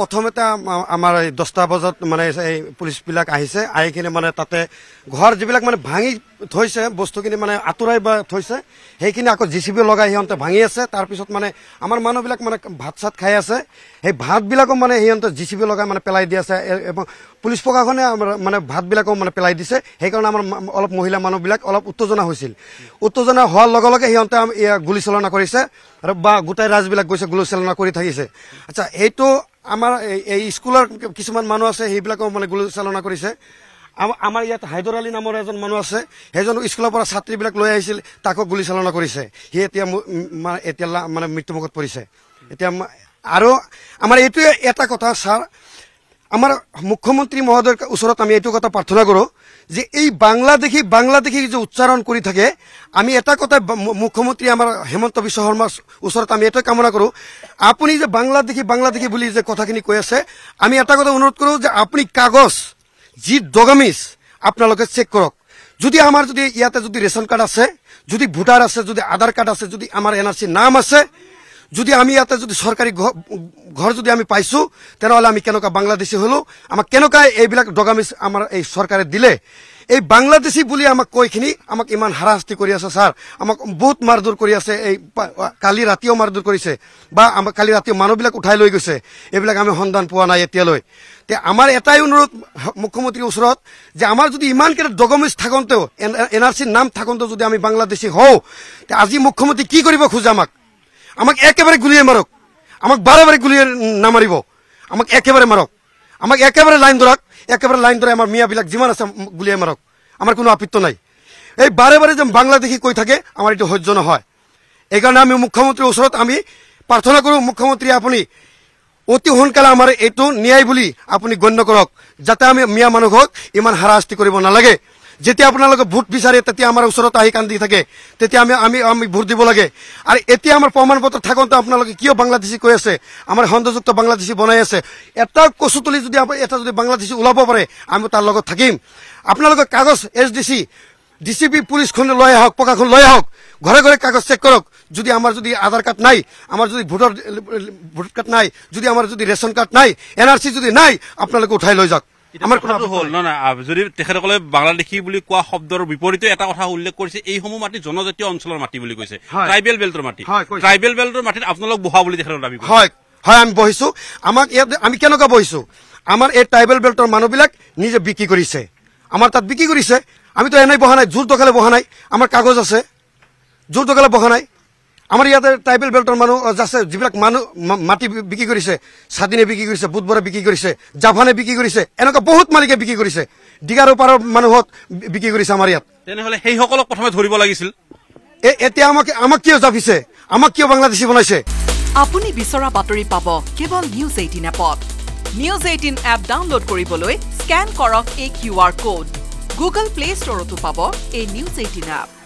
প্ৰথমতে আমাৰ এই দহটা বজাত মানে এই পুলিচবিলাক আহিছে আহি কিনে মানে তাতে ঘৰ যিবিলাক মানে ভাঙি থৈছে বস্তুখিনি মানে আঁতৰাই বা থৈছে সেইখিনি আকৌ জি চি বি লগাই সিহঁতে ভাঙি আছে তাৰপিছত মানে আমাৰ মানুহবিলাক মানে ভাত চাত খাই আছে সেই ভাতবিলাকো মানে সিহঁতে জি চি বি লগাই মানে পেলাই দি আছে এবং পুলিচ প্ৰশাসনে আমাৰ মানে ভাতবিলাকো মানে পেলাই দিছে সেইকাৰণে আমাৰ অলপ মহিলা মানুহবিলাক অলপ উত্তেজনা হৈছিল উত্তেজনা হোৱাৰ লগে লগে সিহঁতে গুলীচালনা কৰিছে আৰু বা গোটেই ৰাজবিলাক গৈছে গুলীচালনা কৰি থাকিছে আচ্ছা এইটো আমাৰ এই স্কুলৰ কিছুমান মানুহ আছে সেইবিলাকো মানে গুলিচালনা কৰিছে আমাৰ ইয়াত হায়দৰ আলী নামৰ এজন মানুহ আছে সেইজন স্কুলৰ পৰা ছাত্ৰীবিলাক লৈ আহিছিল তাকো গুলিচালনা কৰিছে সি এতিয়া এতিয়া মানে মৃত্যুমুখত পৰিছে এতিয়া আৰু আমাৰ এইটোৱে এটা কথা ছাৰ আমাৰ মুখ্যমন্ত্ৰী মহোদয়ৰ ওচৰত আমি এইটো কথা প্ৰাৰ্থনা কৰোঁ যে এই বাংলাদেশী বাংলাদেশী যে উচ্চাৰণ কৰি থাকে আমি এটা কথা মুখ্যমন্ত্ৰী আমাৰ হেমন্ত বিশ্ব শৰ্মাৰ ওচৰত আমি এইটোৱে কামনা কৰোঁ আপুনি যে বাংলাদেশী বাংলাদেশী বুলি যে কথাখিনি কৈ আছে আমি এটা কথা অনুৰোধ কৰোঁ যে আপুনি কাগজ যি ডগামিজ আপোনালোকে চেক কৰক যদি আমাৰ যদি ইয়াতে যদি ৰেচন কাৰ্ড আছে যদি ভোটাৰ আছে যদি আধাৰ কাৰ্ড আছে যদি আমাৰ এন আৰ চি নাম আছে যদি আমি ইয়াতে যদি চৰকাৰী ঘৰ যদি আমি পাইছোঁ তেনেহ'লে আমি কেনেকুৱা বাংলাদেশী হ'লোঁ আমাক কেনেকুৱা এইবিলাক ডগামিজ আমাৰ এই চৰকাৰে দিলে এই বাংলাদেশী বুলি আমাক কৈখিনি আমাক ইমান হাৰাশাস্তি কৰি আছে ছাৰ আমাক বহুত মাৰদৌৰ কৰি আছে এই কালি ৰাতিও মাৰদৌৰ কৰিছে বা আমাক কালি ৰাতিও মানুহবিলাক উঠাই লৈ গৈছে এইবিলাক আমি সন্ধান পোৱা নাই এতিয়ালৈ তে আমাৰ এটাই অনুৰোধ মুখ্যমন্ত্ৰীৰ ওচৰত যে আমাৰ যদি ইমানকেইটা ডকুমেণ্টচ থাকোঁতেও এন আৰ চিৰ নাম থাকোঁতেও যদি আমি বাংলাদেশী হওঁ তে আজি মুখ্যমন্ত্ৰী কি কৰিব খোজে আমাক আমাক একেবাৰে গুলিয়ে মাৰক আমাক বাৰে বাৰে গুলিয়ে নামাৰিব আমাক একেবাৰে মাৰক আমাক একেবাৰে লাইন ধৰক একেবাৰে লাইন ধৰে আমাৰ মিয়াবিলাক যিমান আছে গুলিয়াই মাৰক আমাৰ কোনো আপিত্ব নাই এই বাৰে বাৰে যে বাংলাদেশী কৈ থাকে আমাৰ এইটো সহ্য নহয় এইকাৰণে আমি মুখ্যমন্ত্ৰীৰ ওচৰত আমি প্ৰাৰ্থনা কৰোঁ মুখ্যমন্ত্ৰী আপুনি অতি সোনকালে আমাৰ এইটো ন্যায় বুলি আপুনি গণ্য কৰক যাতে আমি মিয়া মানুহক ইমান হাৰাশাস্তি কৰিব নালাগে যেতিয়া আপোনালোকে ভোট বিচাৰে তেতিয়া আমাৰ ওচৰত আহি কান্দি থাকে তেতিয়া আমি আমি আমি ভোট দিব লাগে আৰু এতিয়া আমাৰ প্ৰমাণ পত্ৰ থাকোঁতে আপোনালোকে কিয় বাংলাদেশী কৈ আছে আমাৰ সন্দযুক্ত বাংলাদেশী বনাই আছে এটা কচুতলি যদি এটা যদি বাংলাদেশী ওলাব পাৰে আমি তাৰ লগত থাকিম আপোনালোকে কাগজ S D C D C P পুলিচখন লৈ আহক পকাখন লৈ আহক ঘৰে ঘৰে কাগজ চেক কৰক যদি আমাৰ যদি আধাৰ কাৰ্ড নাই আমাৰ যদি ভোটৰ ভোট কাৰ্ড নাই যদি আমাৰ যদি ৰেচন কাৰ্ড নাই এন আৰ চি যদি নাই আপোনালোকে উঠাই লৈ যাওক আমাৰ কথাটো হ'ল নহয় যদি তেখেতসকলে বাংলাদেশী বুলি কোৱা শব্দৰ বিপৰীতে এটা কথা উল্লেখ কৰিছে এইসমূহ মাটি জনজাতীয় অঞ্চলৰ মাটি বুলি কৈছে ট্ৰাইবেল বেল্টৰ মাটি ট্ৰাইবেল বেল্টৰ মাটিত আপোনালোক বহা বুলি তেখেতৰ দাবী হয় হয় আমি বহিছো আমাক ইয়াত আমি কেনেকুৱা বহিছো আমাৰ এই ট্ৰাইবেল বেল্টৰ মানুহবিলাক নিজে বিক্ৰী কৰিছে আমাৰ তাত বিক্ৰী কৰিছে আমিতো এনেই বহা নাই জোৰ টকালে বহা নাই আমাৰ কাগজ আছে জোৰ টকালে বহা নাই আমাৰ ইয়াতে ট্ৰাইবেল বেল্টৰ মানুহ আছে যিবিলাক মানুহ মাটি বিক্ৰী কৰিছে স্বাধীনে বিক্ৰী কৰিছে বুধবাৰে বিক্ৰী কৰিছে জাভানে বিক্ৰী কৰিছে এনেকুৱা বহুত মালিকে বিক্ৰী কৰিছে ডিগাৰ পাৰৰ মানুহত বিক্ৰী কৰিছে আমাৰ ইয়াত তেনেহ'লে সেইসকলক প্ৰথমে ধৰিব লাগিছিল এতিয়া আমাক আমাক কিয় জাপিছে আমাক কিয় বাংলাদেশী বনাইছে আপুনি বিচৰা বাতৰি পাব কেৱল নিউজ এইটিন এপত নিউজ এইটিন এপ ডাউনলোড কৰিবলৈ স্কেন কৰক এই Q R code Google Play ষ্টৰতো পাব এই নিউজ এইটিন এপ